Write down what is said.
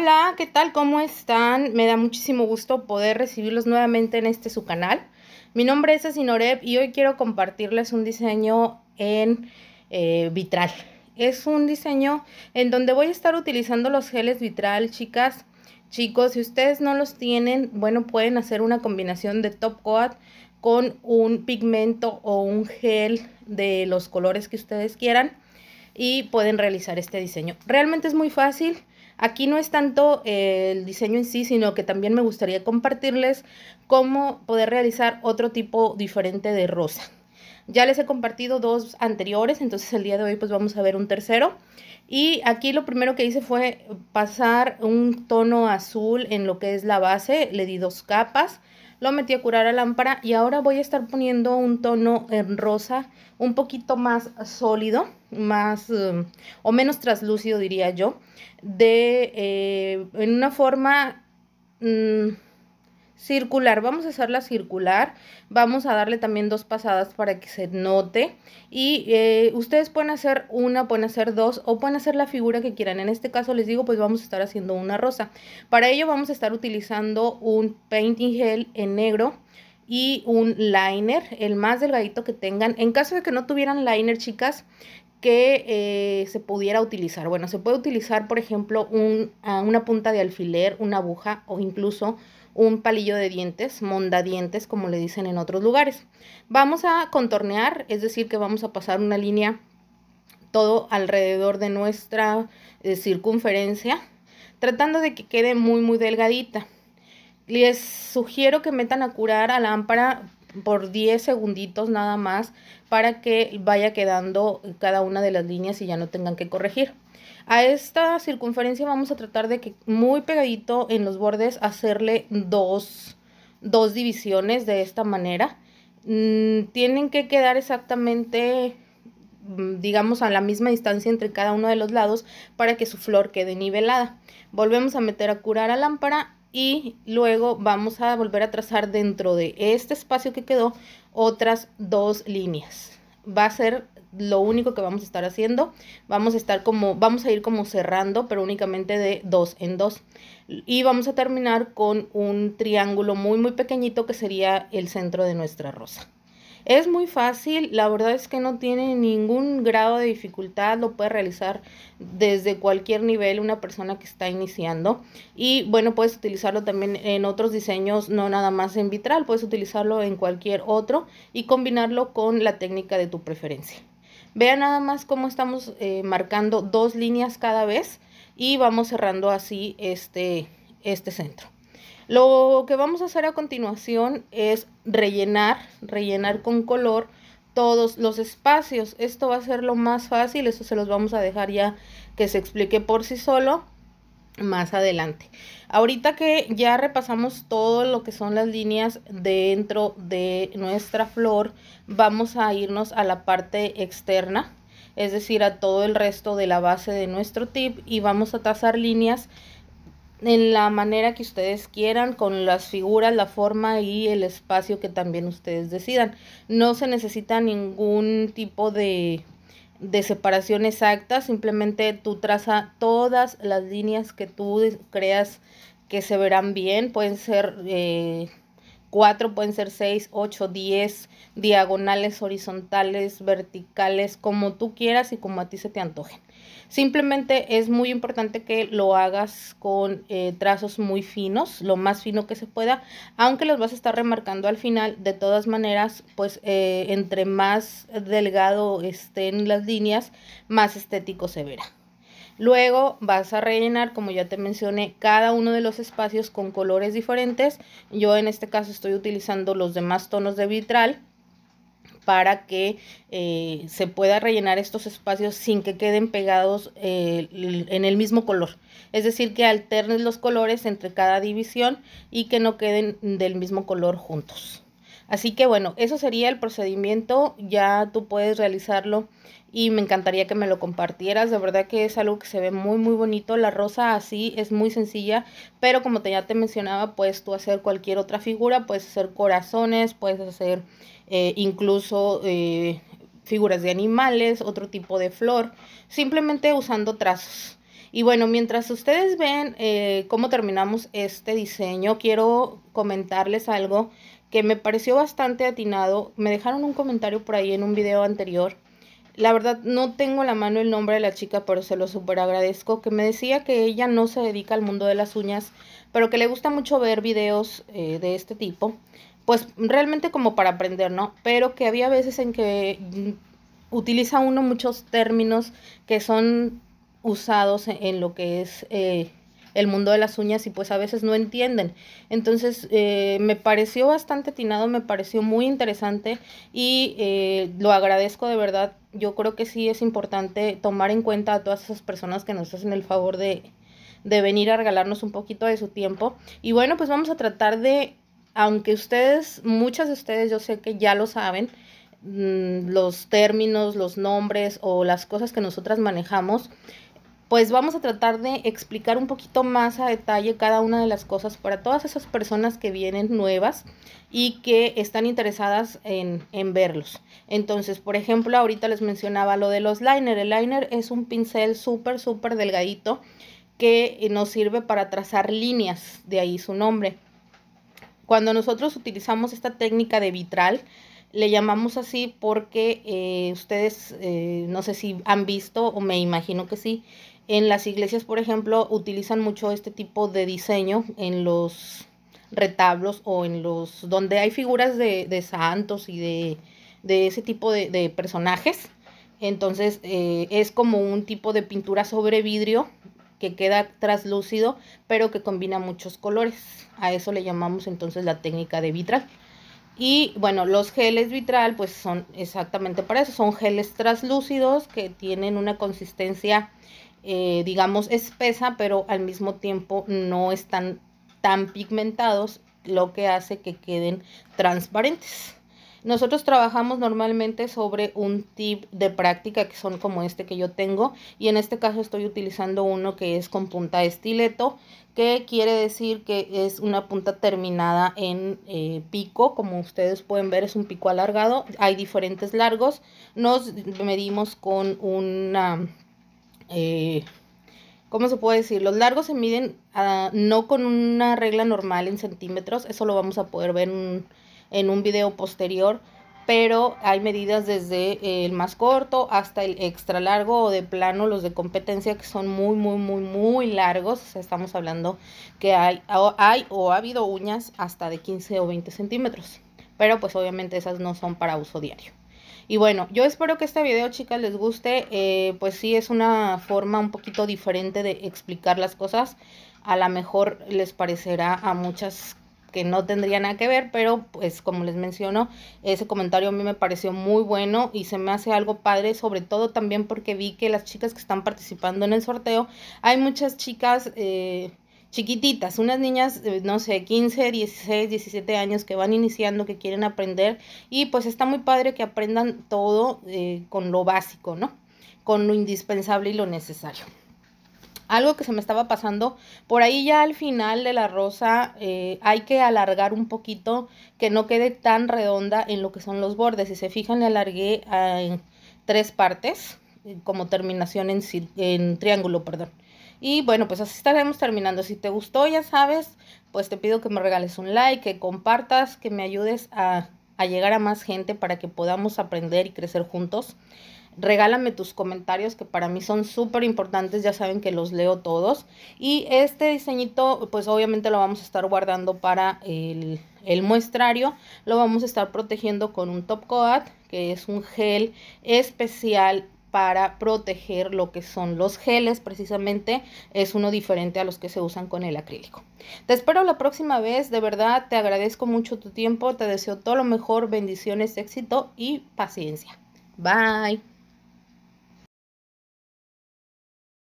Hola, ¿qué tal? ¿Cómo están? Me da muchísimo gusto poder recibirlos nuevamente en este su canal. Mi nombre es Asinoreb y hoy quiero compartirles un diseño en eh, vitral. Es un diseño en donde voy a estar utilizando los geles vitral, chicas. Chicos, si ustedes no los tienen, bueno, pueden hacer una combinación de top coat con un pigmento o un gel de los colores que ustedes quieran y pueden realizar este diseño. Realmente es muy fácil. Aquí no es tanto eh, el diseño en sí, sino que también me gustaría compartirles cómo poder realizar otro tipo diferente de rosa. Ya les he compartido dos anteriores, entonces el día de hoy pues vamos a ver un tercero. Y aquí lo primero que hice fue pasar un tono azul en lo que es la base, le di dos capas lo metí a curar a lámpara y ahora voy a estar poniendo un tono en rosa un poquito más sólido, más em, o menos traslúcido diría yo, de eh, en una forma... Mm, circular, vamos a hacerla circular, vamos a darle también dos pasadas para que se note y eh, ustedes pueden hacer una, pueden hacer dos o pueden hacer la figura que quieran, en este caso les digo pues vamos a estar haciendo una rosa, para ello vamos a estar utilizando un painting gel en negro y un liner, el más delgadito que tengan, en caso de que no tuvieran liner chicas, que eh, se pudiera utilizar. Bueno, se puede utilizar, por ejemplo, ah, una punta de alfiler, una aguja o incluso un palillo de dientes, mondadientes como le dicen en otros lugares. Vamos a contornear, es decir, que vamos a pasar una línea todo alrededor de nuestra eh, circunferencia, tratando de que quede muy muy delgadita. Les sugiero que metan a curar a lámpara por 10 segunditos nada más para que vaya quedando cada una de las líneas y ya no tengan que corregir. A esta circunferencia vamos a tratar de que muy pegadito en los bordes hacerle dos, divisiones de esta manera. Mm, tienen que quedar exactamente mm, digamos a la misma distancia entre cada uno de los lados para que su flor quede nivelada. Volvemos a meter a curar a lámpara y luego vamos a volver a trazar dentro de este espacio que quedó otras dos líneas. Va a ser lo único que vamos a estar haciendo. Vamos a estar como, vamos a ir como cerrando, pero únicamente de dos en dos. Y vamos a terminar con un triángulo muy, muy pequeñito que sería el centro de nuestra rosa. Es muy fácil, la verdad es que no tiene ningún grado de dificultad, lo puede realizar desde cualquier nivel una persona que está iniciando. Y bueno, puedes utilizarlo también en otros diseños, no nada más en vitral, puedes utilizarlo en cualquier otro y combinarlo con la técnica de tu preferencia. Vean nada más cómo estamos eh, marcando dos líneas cada vez y vamos cerrando así este, este centro. Lo que vamos a hacer a continuación es rellenar, rellenar con color todos los espacios. Esto va a ser lo más fácil, eso se los vamos a dejar ya que se explique por sí solo más adelante. Ahorita que ya repasamos todo lo que son las líneas dentro de nuestra flor, vamos a irnos a la parte externa, es decir, a todo el resto de la base de nuestro tip y vamos a trazar líneas en la manera que ustedes quieran, con las figuras, la forma y el espacio que también ustedes decidan. No se necesita ningún tipo de de separación exacta, simplemente tú traza todas las líneas que tú creas que se verán bien, pueden ser eh, Cuatro pueden ser seis, ocho, 10, diagonales, horizontales, verticales, como tú quieras y como a ti se te antojen. Simplemente es muy importante que lo hagas con eh, trazos muy finos, lo más fino que se pueda, aunque los vas a estar remarcando al final. De todas maneras, pues eh, entre más delgado estén las líneas, más estético se verá. Luego vas a rellenar, como ya te mencioné, cada uno de los espacios con colores diferentes. Yo en este caso estoy utilizando los demás tonos de vitral para que eh, se pueda rellenar estos espacios sin que queden pegados eh, en el mismo color. Es decir, que alternes los colores entre cada división y que no queden del mismo color juntos. Así que bueno, eso sería el procedimiento. Ya tú puedes realizarlo y me encantaría que me lo compartieras. De verdad que es algo que se ve muy, muy bonito. La rosa así es muy sencilla, pero como te, ya te mencionaba, puedes tú hacer cualquier otra figura, puedes hacer corazones, puedes hacer eh, incluso eh, figuras de animales, otro tipo de flor, simplemente usando trazos. Y bueno, mientras ustedes ven eh, cómo terminamos este diseño, quiero comentarles algo que me pareció bastante atinado. Me dejaron un comentario por ahí en un video anterior la verdad no tengo la mano el nombre de la chica, pero se lo super agradezco, que me decía que ella no se dedica al mundo de las uñas, pero que le gusta mucho ver videos eh, de este tipo, pues realmente como para aprender, ¿no? Pero que había veces en que mm, utiliza uno muchos términos que son usados e, en, lo que es... Eh, el mundo de las uñas y pues a veces no entienden. Entonces eh, me pareció bastante atinado, me pareció muy interesante y lo agradezco de verdad yo creo que sí es importante tomar en cuenta a todas esas personas que nos hacen el favor de, venir a regalarnos un poquito de su tiempo. Y bueno, pues vamos a tratar de, aunque ustedes, muchas de ustedes yo sé que ya lo saben, mm, los términos, los nombres o las cosas que nosotras manejamos, pues vamos a tratar de explicar un poquito más a detalle cada una de las cosas para todas esas personas que vienen nuevas y que están interesadas en, verlos. Entonces, por ejemplo, ahorita les mencionaba lo de los liner. El liner es un pincel súper, súper delgadito que nos sirve para trazar líneas, de ahí su nombre. Cuando nosotros utilizamos esta técnica de vitral, le llamamos así porque eh, ustedes, eh, no sé si han visto o me imagino que sí, en las iglesias, por ejemplo, utilizan mucho este tipo de diseño en los retablos o en los donde hay figuras de, santos y de, ese tipo de, personajes. Entonces eh, es como un tipo de pintura sobre vidrio que queda traslúcido, pero que combina muchos colores. A eso le llamamos entonces la técnica de vitral. Y bueno, los geles vitral pues son exactamente para eso, son geles traslúcidos que tienen una consistencia eh, digamos, espesa, pero al mismo tiempo no están tan pigmentados, lo que hace que queden transparentes. Nosotros trabajamos normalmente sobre un tip de práctica que son como este que yo tengo y en este caso estoy utilizando uno que es con punta de estileto que quiere decir que es una punta terminada en eh, pico como ustedes pueden ver es un pico alargado hay diferentes largos nos medimos con una eh, ¿cómo se puede decir? Los largos se miden ah, no con una regla normal en centímetros, eso lo vamos a poder ver en, un video posterior, pero hay medidas desde el más corto hasta el extra largo o de plano, los de competencia que son muy, muy, muy, muy largos, estamos hablando que hay hay o ha habido uñas hasta de 15 o 20 centímetros, pero pues obviamente esas no son para uso diario. Y bueno, yo espero que este video, chicas, les guste. Eh, pues sí, es una forma un poquito diferente de explicar las cosas. A lo mejor les parecerá a muchas que no tendrían nada que ver, pero pues como les menciono, ese comentario a mí me pareció muy bueno y se me hace algo padre, sobre todo también porque vi que las chicas que están participando en el sorteo, hay muchas chicas eh, chiquititas, unas niñas, no sé, 15, 16, 17 años que van iniciando, que quieren aprender y pues está muy padre que aprendan todo eh, con lo básico, ¿no? Con lo indispensable y lo necesario. Algo que se me estaba pasando, por ahí ya al final de la rosa eh, hay que alargar un poquito, que no quede tan redonda en lo que son los bordes. Si se fijan, le alargué ah, en tres partes, eh, como terminación en, en triángulo, perdón. Y bueno, pues así estaremos terminando. Si te gustó, ya sabes, pues te pido que me regales un like, que compartas, que me ayudes a, a llegar a más gente para que podamos aprender y crecer juntos. Regálame tus comentarios que para mí son súper importantes, ya saben que los leo todos. Y este diseñito, pues obviamente lo vamos a estar guardando para el, el muestrario. Lo vamos a estar protegiendo con un top coat, que es un gel especial para proteger lo que son los geles, precisamente es uno diferente a los que se usan con el acrílico. Te espero la próxima vez, de verdad te agradezco mucho tu tiempo, te deseo todo lo mejor, bendiciones, éxito y paciencia. Bye.